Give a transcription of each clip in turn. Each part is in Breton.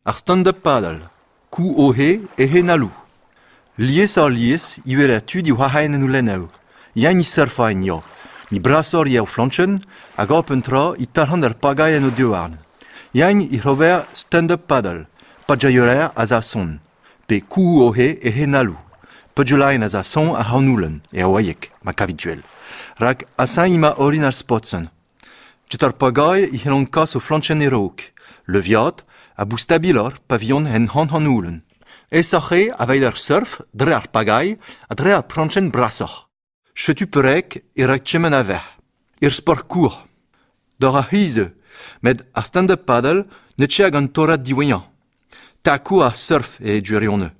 Ar stand-up padal, kou o he e he nalou. Lies ar lies, iwer a tud di wahaen an ulenev. Yann i serfaen yo, ni brasor yeo flanchen, hag open tra i talhant ar pagay o deoarn. Yann i rober stand-up padal, pa a za son, pe kou o he e he nalou. Pejolain a za son a hanoulen, e a wayek, ma kavidjuel. Rak asan ima orin ar spotsen. Jet ar pagay i helon kas o flanchen e rook. Le viat, a bu pavion en hon hon ulen. Es oche a surf dre ar pagai a dre ar pranchen brasoch. Chetu perek e rec cemen Ir sport cour. Dor a e, med ar stand-up paddle ne tse an torad diwenyan. Ta cou ar surf e djurion eo.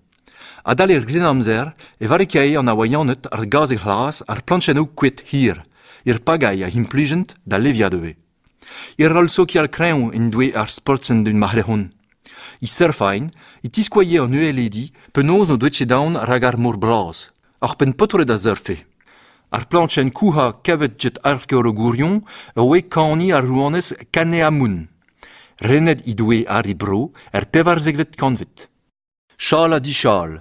A dal ir er glen amzer e varikiae an awayanet ar gaz e glas ar pranchen eu kwet hir. Ir pagai a himplijent da leviadeu e rol so ki al kreon en dwe ar sportsen d'un mahre hon. I serfain, i tiskwaye an ue ledi, pe noz no dweche daun rag ar mor braz, ar pen potre da zerfe. Ar planchen kouha kevet jet arke o gourion, a e oe kaoni ar rouanez kane amoun. Rened i dwe ar i bro, er pevar zegvet kanvet. Chal a di chal.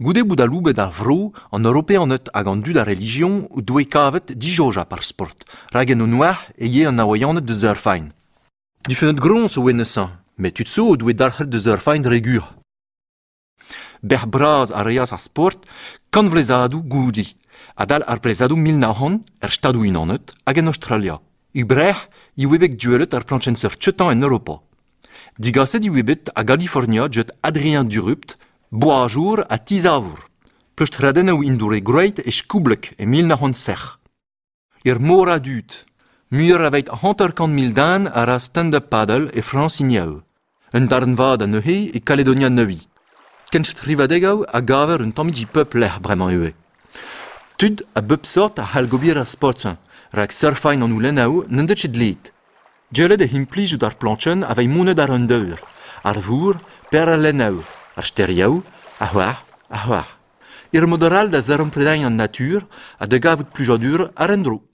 Goude bout a loubet ar vro, an europeanet hag an dud ar religion, ou doe kavet dijoja par sport, ragen o noir e ye an awayanet de zeur fain. Du fenet gron so wenesan, met tu tso o doe darhet de zeur fain regur. Ber braz a reaz ar sport, kan vlezadou goudi, adal ar prezadou mil nahan, er stadou inanet, hag en Australia. U brech, i webek duelet ar planchen seur tchetan en Europa. Digaset i webet a California jet Adrien Durupt, boazhour a tizavour. Pleust redenev indure greit e, e skoublek e mil na hon sec. Ir mor a dut. Mur a veit hantar kant mil dan a ra stand up paddle e frans Un darnvad vad a neuhe e Caledonia neuhi. Kenst rivadegav a gaver un tamidji pep leh bremañ eue. Tud a bep sort a halgobir a sportsan, rak surfain an oulenav nendetchet leet. Djeled e himplijout ar planchen a vei mounet ar an deur. Ar vour, per a lenav, Ashteriaou, Ahouah, Ahouah. Ir modoral da zerum predañ an natur, a da gavet plujadur a rendro.